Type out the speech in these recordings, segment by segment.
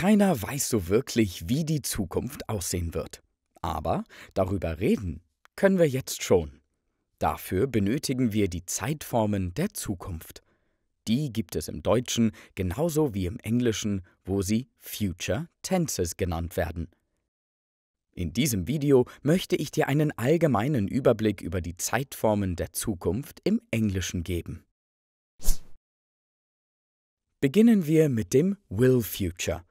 Keiner weiß so wirklich, wie die Zukunft aussehen wird. Aber darüber reden können wir jetzt schon. Dafür benötigen wir die Zeitformen der Zukunft. Die gibt es im Deutschen genauso wie im Englischen, wo sie Future Tenses genannt werden. In diesem Video möchte ich dir einen allgemeinen Überblick über die Zeitformen der Zukunft im Englischen geben. Beginnen wir mit dem Will Future,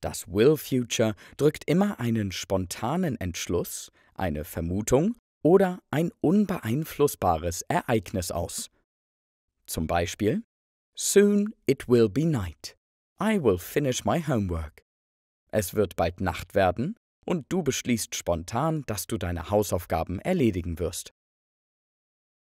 das Will Future drückt immer einen spontanen Entschluss, eine Vermutung oder ein unbeeinflussbares Ereignis aus. Zum Beispiel Soon it will be night. I will finish my homework. Es wird bald Nacht werden und du beschließt spontan, dass du deine Hausaufgaben erledigen wirst.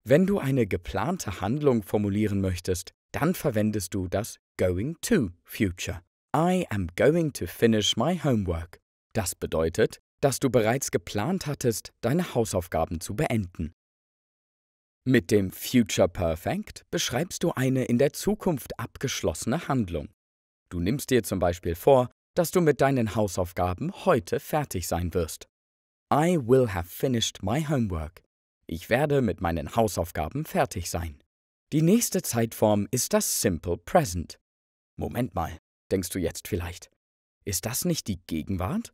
Wenn du eine geplante Handlung formulieren möchtest, dann verwendest du das Going to Future. I am going to finish my homework. Das bedeutet, dass du bereits geplant hattest, deine Hausaufgaben zu beenden. Mit dem Future Perfect beschreibst du eine in der Zukunft abgeschlossene Handlung. Du nimmst dir zum Beispiel vor, dass du mit deinen Hausaufgaben heute fertig sein wirst. I will have finished my homework. Ich werde mit meinen Hausaufgaben fertig sein. Die nächste Zeitform ist das Simple Present. Moment mal, denkst du jetzt vielleicht. Ist das nicht die Gegenwart?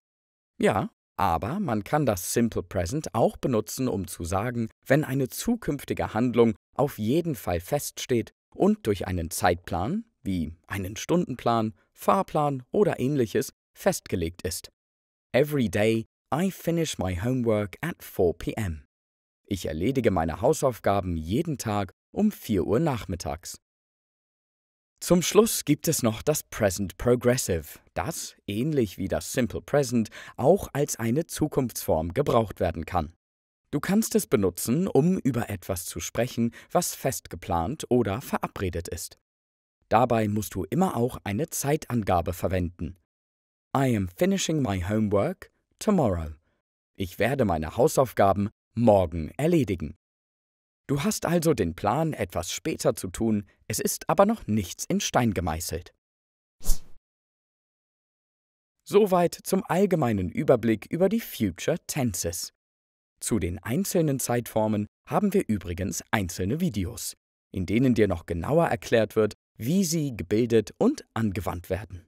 Ja, aber man kann das Simple Present auch benutzen, um zu sagen, wenn eine zukünftige Handlung auf jeden Fall feststeht und durch einen Zeitplan, wie einen Stundenplan, Fahrplan oder ähnliches, festgelegt ist. Every day I finish my homework at 4 p.m. Ich erledige meine Hausaufgaben jeden Tag um 4 Uhr nachmittags. Zum Schluss gibt es noch das Present Progressive, das, ähnlich wie das Simple Present, auch als eine Zukunftsform gebraucht werden kann. Du kannst es benutzen, um über etwas zu sprechen, was festgeplant oder verabredet ist. Dabei musst du immer auch eine Zeitangabe verwenden. I am finishing my homework tomorrow. Ich werde meine Hausaufgaben morgen erledigen. Du hast also den Plan, etwas später zu tun, es ist aber noch nichts in Stein gemeißelt. Soweit zum allgemeinen Überblick über die Future Tenses. Zu den einzelnen Zeitformen haben wir übrigens einzelne Videos, in denen dir noch genauer erklärt wird, wie sie gebildet und angewandt werden.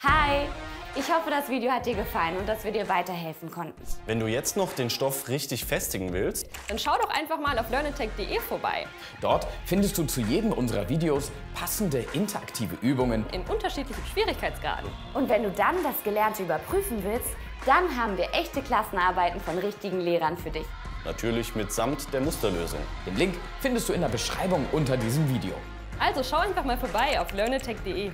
Hi! Ich hoffe, das Video hat dir gefallen und dass wir dir weiterhelfen konnten. Wenn du jetzt noch den Stoff richtig festigen willst, dann schau doch einfach mal auf learnitech.de vorbei. Dort findest du zu jedem unserer Videos passende interaktive Übungen in unterschiedlichen Schwierigkeitsgraden. Und wenn du dann das Gelernte überprüfen willst, dann haben wir echte Klassenarbeiten von richtigen Lehrern für dich. Natürlich mitsamt der Musterlösung. Den Link findest du in der Beschreibung unter diesem Video. Also schau einfach mal vorbei auf learnitech.de.